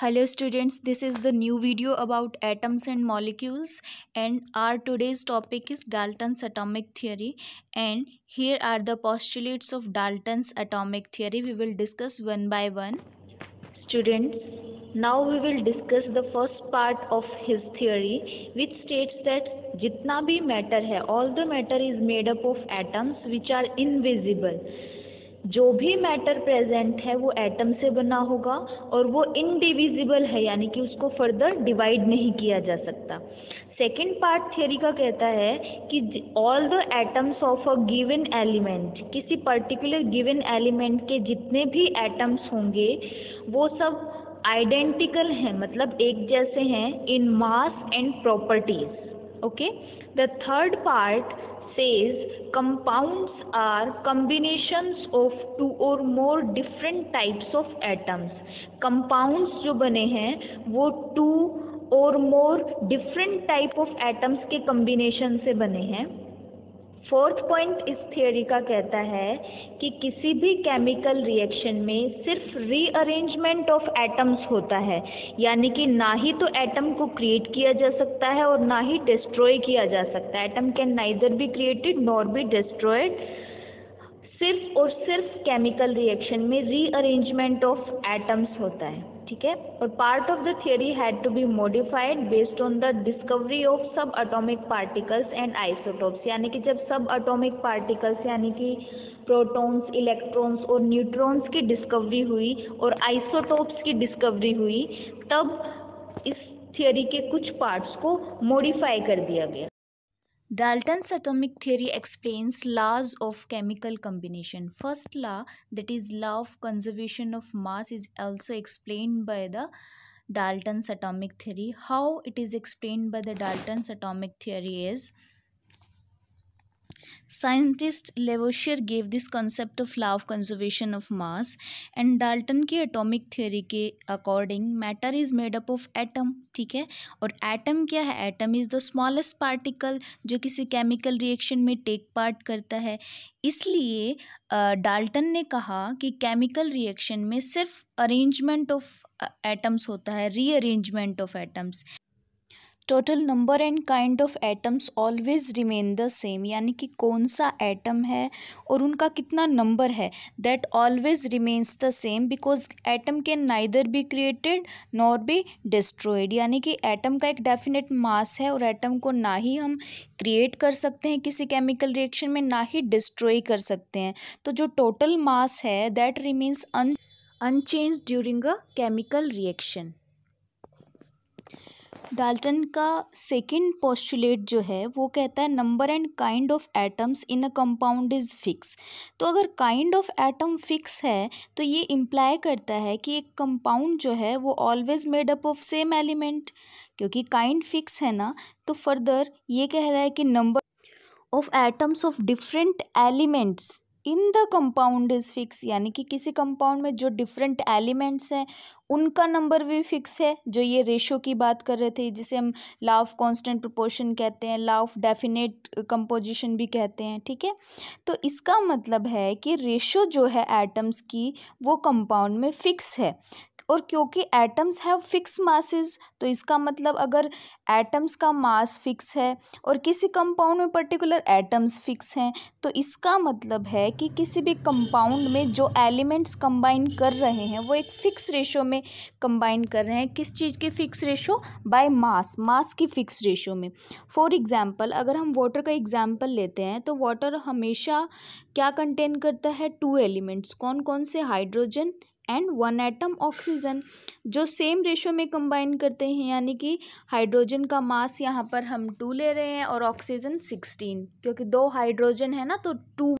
hello students this is the new video about atoms and molecules and our today's topic is dalton's atomic theory and here are the postulates of dalton's atomic theory we will discuss one by one students now we will discuss the first part of his theory which states that jitna bhi matter hai all the matter is made up of atoms which are invisible जो भी matter present है वो atom से बना होगा और वो indivisible है यानी कि उसको फर्दर डिवाइड नहीं किया जा सकता सेकेंड पार्ट थियोरी का कहता है कि all the atoms of a given element किसी पर्टिकुलर गिवन एलिमेंट के जितने भी एटम्स होंगे वो सब आइडेंटिकल हैं मतलब एक जैसे हैं in mass and properties okay the third part says compounds are combinations of two or more different types of atoms. Compounds जो बने हैं वो two or more different type of atoms के combination से बने हैं फोर्थ पॉइंट इस theory का कहता है कि किसी भी केमिकल रिएक्शन में सिर्फ रीअरेंजमेंट ऑफ एटम्स होता है यानी कि ना ही तो एटम को क्रिएट किया जा सकता है और ना ही डिस्ट्रॉय किया जा सकता है atom can neither be created nor be destroyed सिर्फ और सिर्फ केमिकल रिएक्शन में रीअरेंजमेंट ऑफ एटम्स होता है ठीक है और part of the theory had to be modified based on the discovery of sub atomic particles and isotopes यानी कि जब सब अटोमिक पार्टिकल्स यानी कि प्रोटॉन्स इलेक्ट्रॉन्स और न्यूट्रॉन्स की डिस्कवरी हुई और आइसोटॉप्स की डिस्कवरी हुई तब इस थियोरी के कुछ पार्ट्स को मॉडिफाई कर दिया गया Dalton's atomic theory explains laws of chemical combination. First law, that is law of conservation of mass, is also explained by the Dalton's atomic theory. How it is explained by the Dalton's atomic theory is scientist Lavoisier gave this concept of law of conservation of mass and Dalton की atomic theory के according matter is made up of atom ठीक है और atom क्या है atom is the smallest particle जो किसी chemical reaction में टेक पार्ट करता है इसलिए डाल्टन ने कहा कि केमिकल रिएक्शन में सिर्फ अरेंजमेंट ऑफ एटम्स होता है rearrangement of atoms total number and kind of atoms always remain the same यानी कि कौन सा एटम है और उनका कितना नंबर है that always remains the same because atom can neither be created nor be destroyed यानी कि एटम का एक डेफिनेट मास है और एटम को ना ही हम क्रिएट कर सकते हैं किसी केमिकल रिएक्शन में ना ही डिस्ट्रॉय कर सकते हैं तो जो टोटल मास है that remains un unchange during a chemical reaction Dalton का सेकंड पोस्टुलेट जो है वो कहता है number and kind of atoms in a compound is fix तो अगर काइंड ऑफ एटम फिक्स है तो ये इम्प्लाई करता है कि एक कंपाउंड जो है वो always made up of same element क्योंकि काइंड फिक्स है ना तो फर्दर ये कह रहा है कि number of atoms of different elements in the compound is fix यानी कि किसी कंपाउंड में जो डिफरेंट एलिमेंट्स हैं उनका नंबर भी फिक्स है जो ये रेशो की बात कर रहे थे जिसे हम ला ऑफ कांस्टेंट प्रोपोर्शन कहते हैं ला ऑफ डेफिनेट कंपोजिशन भी कहते हैं ठीक है तो इसका मतलब है कि रेशो जो है एटम्स की वो कंपाउंड में फिक्स है और क्योंकि एटम्स हैव फिक्स मासेस तो इसका मतलब अगर एटम्स का मास फिक्स है और किसी कंपाउंड में पर्टिकुलर एटम्स फिक्स हैं तो इसका मतलब है कि किसी भी कंपाउंड में जो एलिमेंट्स कंबाइन कर रहे हैं वो एक फ़िक्स रेशो में कंबाइन कर रहे हैं किस चीज़ के fix ratio by mass mass की फ़िक्स रेशो में फॉर एग्ज़ाम्पल अगर हम वाटर का एग्ज़ाम्पल लेते हैं तो वाटर हमेशा क्या कंटेन करता है टू एलिमेंट्स कौन कौन से hydrogen and one atom oxygen जो सेम रेशो में कंबाइन करते हैं यानी कि हाइड्रोजन का मास यहाँ पर हम टू ले रहे हैं और ऑक्सीजन सिक्सटीन क्योंकि दो हाइड्रोजन है ना तो टू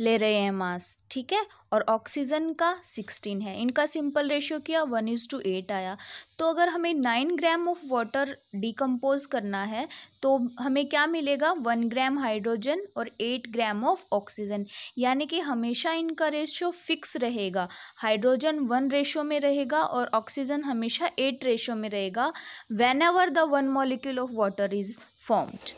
ले रहे हैं मास ठीक है और ऑक्सीजन का सिक्सटीन है इनका सिंपल रेशियो किया वन इज़ टू एट आया तो अगर हमें nine gram of water decompose करना है तो हमें क्या मिलेगा वन ग्राम हाइड्रोजन और एट ग्राम ऑफ ऑक्सीजन यानी कि हमेशा इनका रेशियो फिक्स रहेगा हाइड्रोजन वन रेशियो में रहेगा और ऑक्सीजन हमेशा एट रेशियो में रहेगा whenever the one molecule of water is formed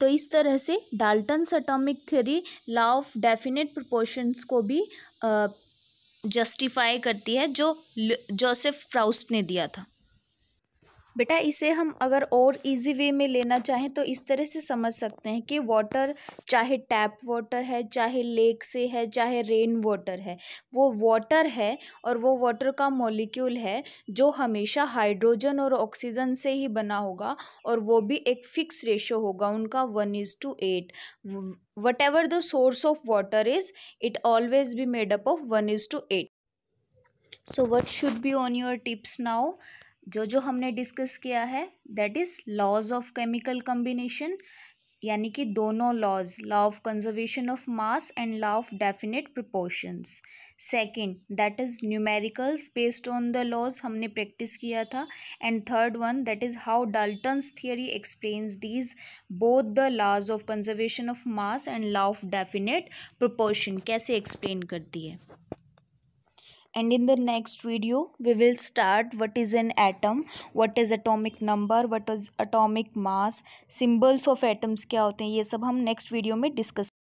तो इस तरह से Dalton atomic theory law of definite proportions को भी जस्टिफाई करती है जो जोसेफ प्राउस्ट ने दिया था बेटा इसे हम अगर और इजी वे में लेना चाहें तो इस तरह से समझ सकते हैं कि वाटर चाहे टैप वाटर है चाहे लेक से है चाहे रेन वाटर है वो वाटर है और वो वाटर का मॉलिक्यूल है जो हमेशा हाइड्रोजन और ऑक्सीजन से ही बना होगा और वो भी एक फिक्स रेशो होगा उनका one is to eight whatever the source of water is it always be made up of one is to eight so what should be on your tips now जो जो हमने discuss किया है that is laws of chemical combination यानी कि दोनों laws law of conservation of mass and law of definite proportions second that is numericals based on the laws हमने practice किया था and third one that is how Dalton's theory explains these both the laws of conservation of mass and law of definite proportion कैसे explain करती है and in the next video we will start what is an atom what is atomic number what is atomic mass symbols of atoms kya hote hain ye sab hum next video mein discuss